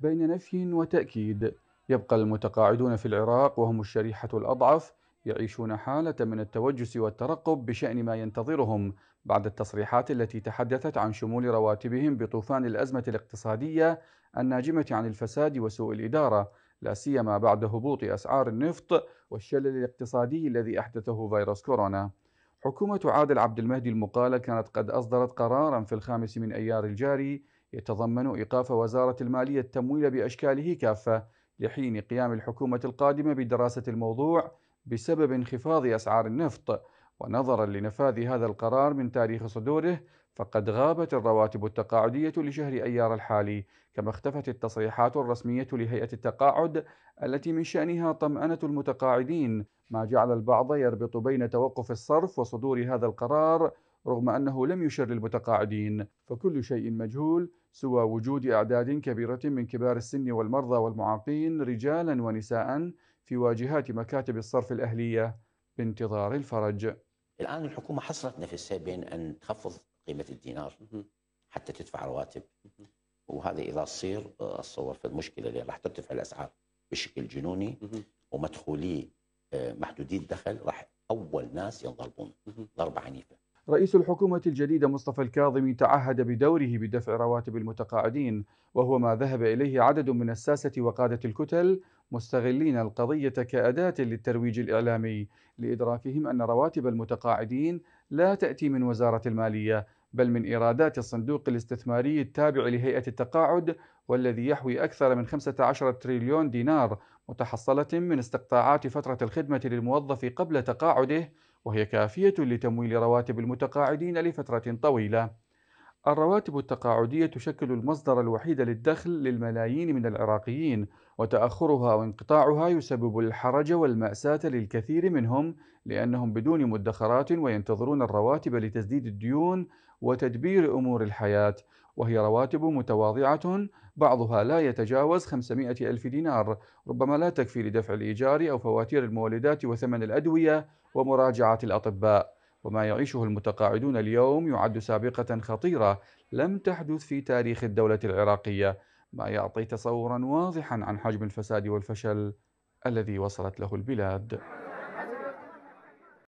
بين نفي وتأكيد يبقى المتقاعدون في العراق وهم الشريحة الأضعف يعيشون حالة من التوجس والترقب بشأن ما ينتظرهم بعد التصريحات التي تحدثت عن شمول رواتبهم بطوفان الأزمة الاقتصادية الناجمة عن الفساد وسوء الإدارة لا سيما بعد هبوط أسعار النفط والشلل الاقتصادي الذي أحدثه فيروس كورونا حكومة عادل عبد المهدي المقالة كانت قد أصدرت قرارا في الخامس من أيار الجاري يتضمن إيقاف وزارة المالية التمويل بأشكاله كافة لحين قيام الحكومة القادمة بدراسة الموضوع بسبب انخفاض أسعار النفط ونظرا لنفاذ هذا القرار من تاريخ صدوره فقد غابت الرواتب التقاعدية لشهر أيار الحالي كما اختفت التصريحات الرسمية لهيئة التقاعد التي من شأنها طمأنة المتقاعدين ما جعل البعض يربط بين توقف الصرف وصدور هذا القرار رغم أنه لم يشر للمتقاعدين فكل شيء مجهول سوى وجود أعداد كبيرة من كبار السن والمرضى والمعاقين رجالا ونساء في واجهات مكاتب الصرف الأهلية بانتظار الفرج الآن الحكومة حصرت نفسها بين أن تخفض قيمة الدينار حتى تدفع رواتب وهذا إذا صير أتصور في المشكلة اللي راح ترتفع الأسعار بشكل جنوني ومدخولي آه، محدودي الدخل راح أول ناس ينضربون ضربة عنيفة رئيس الحكومة الجديدة مصطفى الكاظمي تعهد بدوره بدفع رواتب المتقاعدين وهو ما ذهب إليه عدد من الساسة وقادة الكتل مستغلين القضية كأداة للترويج الإعلامي لإدراكهم أن رواتب المتقاعدين لا تأتي من وزارة المالية بل من إيرادات الصندوق الاستثماري التابع لهيئة التقاعد والذي يحوي أكثر من 15 تريليون دينار متحصلة من استقطاعات فترة الخدمة للموظف قبل تقاعده وهي كافية لتمويل رواتب المتقاعدين لفترة طويلة الرواتب التقاعدية تشكل المصدر الوحيد للدخل للملايين من العراقيين، وتأخرها وانقطاعها يسبب الحرج والمأساة للكثير منهم لأنهم بدون مدخرات وينتظرون الرواتب لتسديد الديون وتدبير أمور الحياة، وهي رواتب متواضعة بعضها لا يتجاوز 500 ألف دينار ربما لا تكفي لدفع الإيجار أو فواتير المولدات وثمن الأدوية ومراجعة الأطباء وما يعيشه المتقاعدون اليوم يعد سابقة خطيرة لم تحدث في تاريخ الدولة العراقية ما يعطي تصورا واضحا عن حجم الفساد والفشل الذي وصلت له البلاد